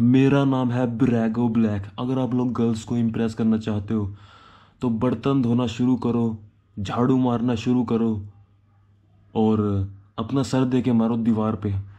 मेरा नाम है ब्रैगो ब्लैक अगर आप लोग गर्ल्स को इम्प्रेस करना चाहते हो तो बर्तन धोना शुरू करो झाड़ू मारना शुरू करो और अपना सर दे के मारो दीवार पे